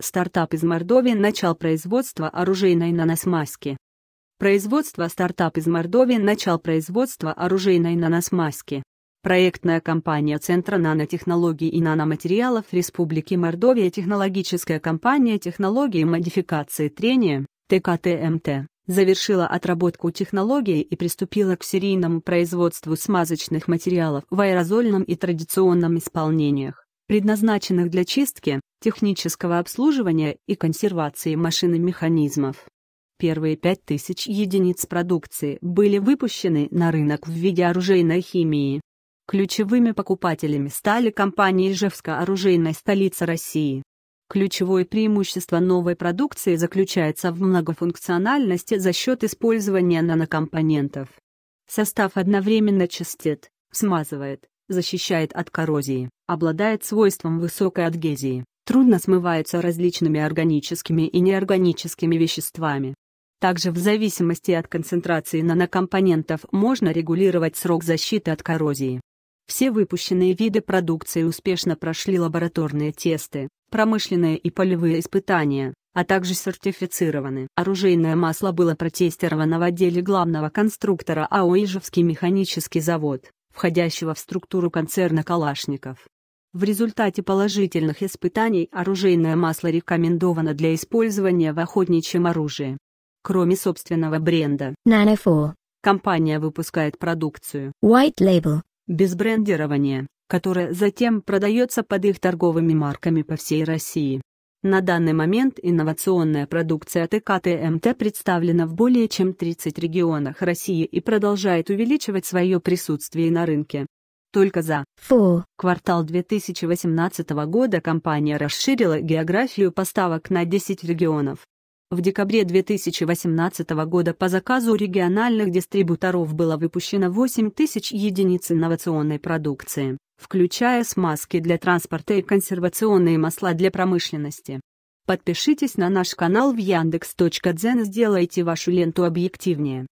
Стартап из Мордовии начал производство оружейной наносмазки. Производство стартап из Мордовии начал производство оружейной наносмазки. Проектная компания Центра нанотехнологий и наноматериалов Республики Мордовия технологическая компания технологии модификации трения ТКТМТ завершила отработку технологии и приступила к серийному производству смазочных материалов в аэрозольном и традиционном исполнениях предназначенных для чистки, технического обслуживания и консервации машин и механизмов. Первые 5000 единиц продукции были выпущены на рынок в виде оружейной химии. Ключевыми покупателями стали компании Ижевска оружейной столицы России. Ключевое преимущество новой продукции заключается в многофункциональности за счет использования нанокомпонентов. Состав одновременно чистит, смазывает, защищает от коррозии, обладает свойством высокой адгезии, трудно смывается различными органическими и неорганическими веществами. Также в зависимости от концентрации нанокомпонентов можно регулировать срок защиты от коррозии. Все выпущенные виды продукции успешно прошли лабораторные тесты, промышленные и полевые испытания, а также сертифицированы. Оружейное масло было протестировано в отделе главного конструктора АО «Ижевский механический завод» входящего в структуру концерна калашников. В результате положительных испытаний оружейное масло рекомендовано для использования в охотничьем оружии. Кроме собственного бренда, Nanofor. компания выпускает продукцию White Label без брендирования, которая затем продается под их торговыми марками по всей России. На данный момент инновационная продукция от ИКТМТ представлена в более чем 30 регионах России и продолжает увеличивать свое присутствие на рынке. Только за Фу. квартал 2018 года компания расширила географию поставок на 10 регионов. В декабре 2018 года по заказу региональных дистрибуторов было выпущено 8 тысяч единиц инновационной продукции включая смазки для транспорта и консервационные масла для промышленности. Подпишитесь на наш канал в Яндекс.Дзен и сделайте вашу ленту объективнее.